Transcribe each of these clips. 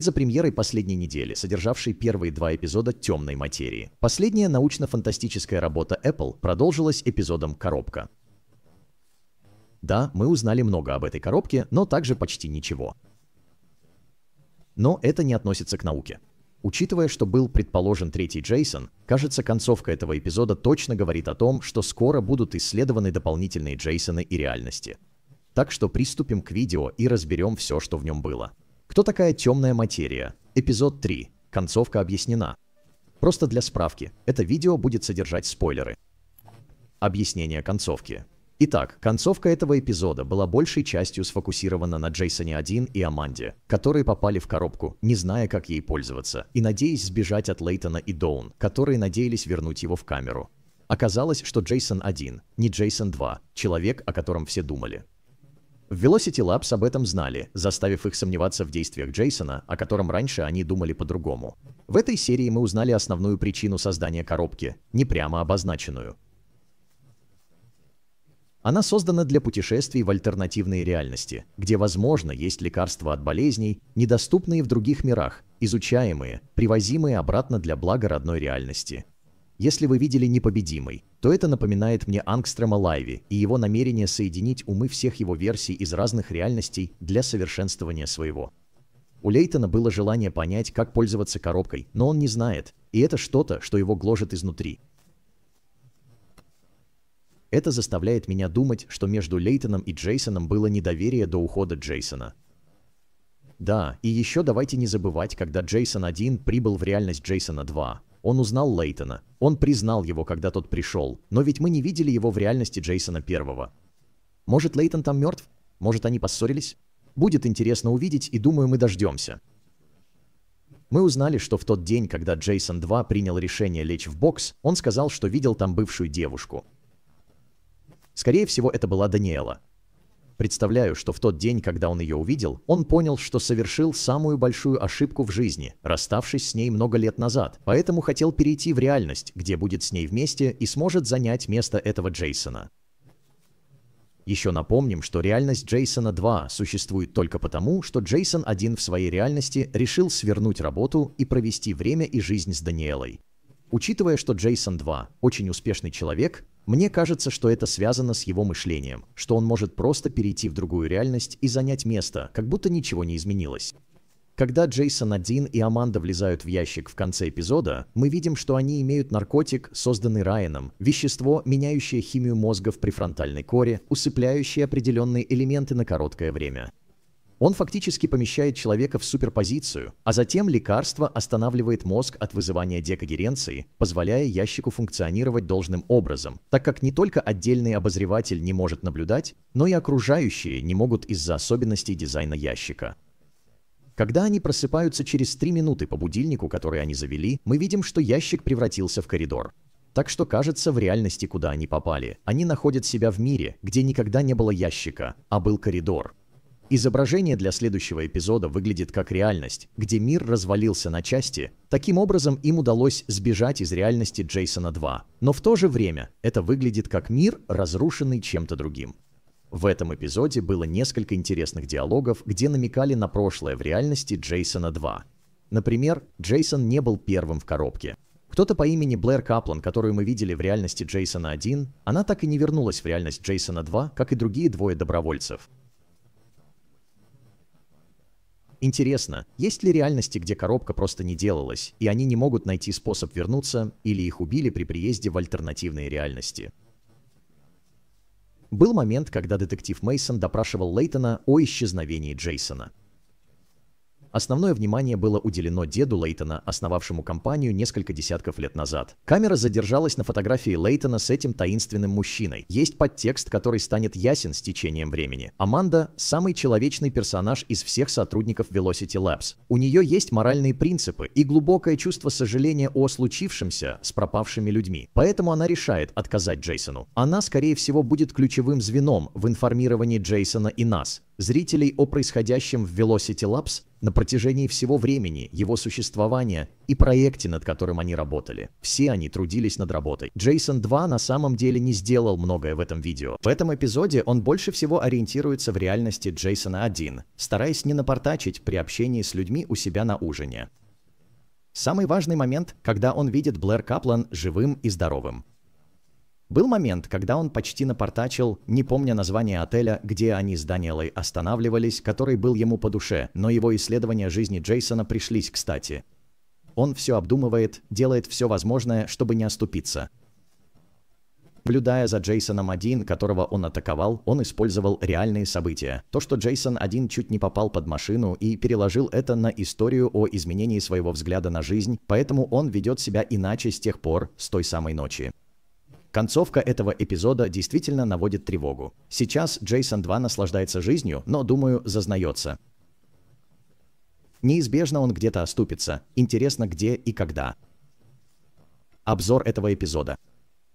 за премьерой последней недели, содержавшей первые два эпизода «Темной материи». Последняя научно-фантастическая работа Apple продолжилась эпизодом «Коробка». Да, мы узнали много об этой коробке, но также почти ничего. Но это не относится к науке. Учитывая, что был предположен третий Джейсон, кажется, концовка этого эпизода точно говорит о том, что скоро будут исследованы дополнительные Джейсоны и реальности. Так что приступим к видео и разберем все, что в нем было. Кто такая темная материя? Эпизод 3. Концовка объяснена. Просто для справки, это видео будет содержать спойлеры. Объяснение концовки. Итак, концовка этого эпизода была большей частью сфокусирована на Джейсоне 1 и Аманде, которые попали в коробку, не зная, как ей пользоваться, и надеясь сбежать от Лейтона и Доун, которые надеялись вернуть его в камеру. Оказалось, что Джейсон 1, не Джейсон 2, человек, о котором все думали. В Velocity Labs об этом знали, заставив их сомневаться в действиях Джейсона, о котором раньше они думали по-другому. В этой серии мы узнали основную причину создания коробки, не прямо обозначенную. Она создана для путешествий в альтернативные реальности, где, возможно, есть лекарства от болезней, недоступные в других мирах, изучаемые, привозимые обратно для блага родной реальности. Если вы видели «Непобедимый», то это напоминает мне Ангстрема Лайви и его намерение соединить умы всех его версий из разных реальностей для совершенствования своего. У Лейтона было желание понять, как пользоваться коробкой, но он не знает, и это что-то, что его гложет изнутри. Это заставляет меня думать, что между Лейтоном и Джейсоном было недоверие до ухода Джейсона. Да, и еще давайте не забывать, когда Джейсон 1 прибыл в реальность Джейсона 2, он узнал Лейтона. Он признал его, когда тот пришел. Но ведь мы не видели его в реальности Джейсона Первого. Может, Лейтон там мертв? Может, они поссорились? Будет интересно увидеть, и думаю, мы дождемся. Мы узнали, что в тот день, когда Джейсон 2 принял решение лечь в бокс, он сказал, что видел там бывшую девушку. Скорее всего, это была Даниэла. Представляю, что в тот день, когда он ее увидел, он понял, что совершил самую большую ошибку в жизни, расставшись с ней много лет назад, поэтому хотел перейти в реальность, где будет с ней вместе и сможет занять место этого Джейсона. Еще напомним, что реальность Джейсона 2 существует только потому, что Джейсон 1 в своей реальности решил свернуть работу и провести время и жизнь с Даниэлой. Учитывая, что Джейсон 2 – очень успешный человек, мне кажется, что это связано с его мышлением, что он может просто перейти в другую реальность и занять место, как будто ничего не изменилось. Когда Джейсон один и Аманда влезают в ящик в конце эпизода, мы видим, что они имеют наркотик, созданный Райаном, вещество, меняющее химию мозга в префронтальной коре, усыпляющее определенные элементы на короткое время. Он фактически помещает человека в суперпозицию, а затем лекарство останавливает мозг от вызывания декогеренции, позволяя ящику функционировать должным образом, так как не только отдельный обозреватель не может наблюдать, но и окружающие не могут из-за особенностей дизайна ящика. Когда они просыпаются через 3 минуты по будильнику, который они завели, мы видим, что ящик превратился в коридор. Так что кажется, в реальности, куда они попали, они находят себя в мире, где никогда не было ящика, а был коридор. Изображение для следующего эпизода выглядит как реальность, где мир развалился на части. Таким образом, им удалось сбежать из реальности Джейсона 2. Но в то же время это выглядит как мир, разрушенный чем-то другим. В этом эпизоде было несколько интересных диалогов, где намекали на прошлое в реальности Джейсона 2. Например, Джейсон не был первым в коробке. Кто-то по имени Блэр Каплан, которую мы видели в реальности Джейсона 1, она так и не вернулась в реальность Джейсона 2, как и другие двое добровольцев. Интересно, есть ли реальности, где коробка просто не делалась, и они не могут найти способ вернуться, или их убили при приезде в альтернативные реальности? Был момент, когда детектив Мейсон допрашивал Лейтона о исчезновении Джейсона. Основное внимание было уделено деду Лейтона, основавшему компанию несколько десятков лет назад. Камера задержалась на фотографии Лейтона с этим таинственным мужчиной. Есть подтекст, который станет ясен с течением времени. Аманда – самый человечный персонаж из всех сотрудников Velocity Labs. У нее есть моральные принципы и глубокое чувство сожаления о случившемся с пропавшими людьми. Поэтому она решает отказать Джейсону. Она, скорее всего, будет ключевым звеном в информировании Джейсона и нас зрителей о происходящем в Velocity Labs на протяжении всего времени его существования и проекте, над которым они работали. Все они трудились над работой. Джейсон 2 на самом деле не сделал многое в этом видео. В этом эпизоде он больше всего ориентируется в реальности Джейсона 1, стараясь не напортачить при общении с людьми у себя на ужине. Самый важный момент, когда он видит Блэр Каплан живым и здоровым. Был момент, когда он почти напортачил, не помня название отеля, где они с Даниэлой останавливались, который был ему по душе, но его исследования жизни Джейсона пришлись кстати. Он все обдумывает, делает все возможное, чтобы не оступиться. Наблюдая за Джейсоном 1, которого он атаковал, он использовал реальные события. То, что Джейсон 1 чуть не попал под машину и переложил это на историю о изменении своего взгляда на жизнь, поэтому он ведет себя иначе с тех пор, с той самой ночи. Концовка этого эпизода действительно наводит тревогу. Сейчас Джейсон 2 наслаждается жизнью, но, думаю, зазнается. Неизбежно он где-то оступится. Интересно, где и когда. Обзор этого эпизода.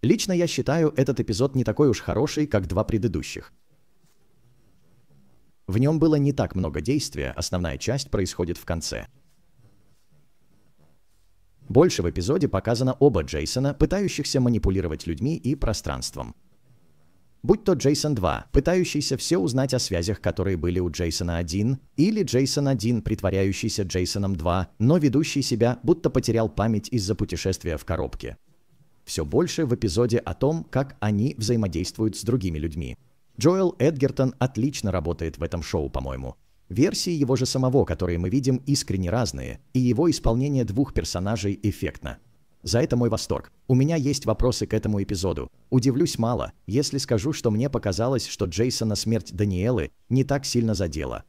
Лично я считаю, этот эпизод не такой уж хороший, как два предыдущих. В нем было не так много действия, основная часть происходит в конце. Больше в эпизоде показано оба Джейсона, пытающихся манипулировать людьми и пространством. Будь то Джейсон 2, пытающийся все узнать о связях, которые были у Джейсона 1, или Джейсон 1, притворяющийся Джейсоном 2, но ведущий себя, будто потерял память из-за путешествия в коробке. Все больше в эпизоде о том, как они взаимодействуют с другими людьми. Джоэл Эдгертон отлично работает в этом шоу, по-моему. Версии его же самого, которые мы видим, искренне разные, и его исполнение двух персонажей эффектно. За это мой восторг. У меня есть вопросы к этому эпизоду. Удивлюсь мало, если скажу, что мне показалось, что Джейсона смерть Даниэлы не так сильно задела.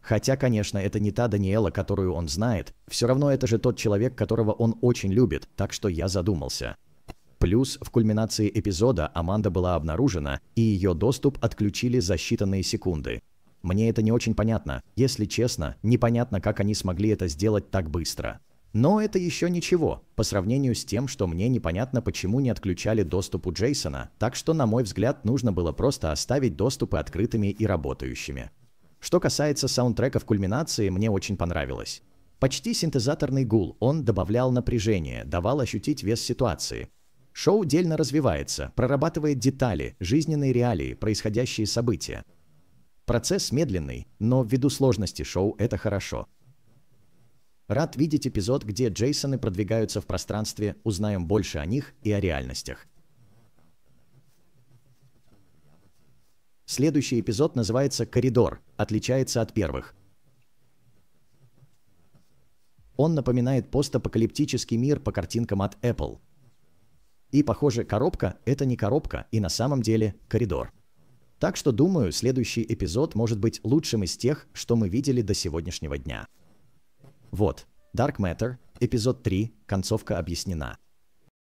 Хотя, конечно, это не та Даниэла, которую он знает, все равно это же тот человек, которого он очень любит, так что я задумался. Плюс в кульминации эпизода Аманда была обнаружена, и ее доступ отключили за считанные секунды. Мне это не очень понятно. Если честно, непонятно, как они смогли это сделать так быстро. Но это еще ничего, по сравнению с тем, что мне непонятно, почему не отключали доступ у Джейсона, так что, на мой взгляд, нужно было просто оставить доступы открытыми и работающими. Что касается саундтрека в кульминации, мне очень понравилось. Почти синтезаторный гул, он добавлял напряжение, давал ощутить вес ситуации. Шоу дельно развивается, прорабатывает детали, жизненные реалии, происходящие события. Процесс медленный, но ввиду сложности шоу это хорошо. Рад видеть эпизод, где Джейсоны продвигаются в пространстве, узнаем больше о них и о реальностях. Следующий эпизод называется «Коридор», отличается от первых. Он напоминает постапокалиптический мир по картинкам от Apple. И, похоже, коробка — это не коробка, и на самом деле коридор. Так что, думаю, следующий эпизод может быть лучшим из тех, что мы видели до сегодняшнего дня. Вот, Dark Matter, эпизод 3, концовка объяснена.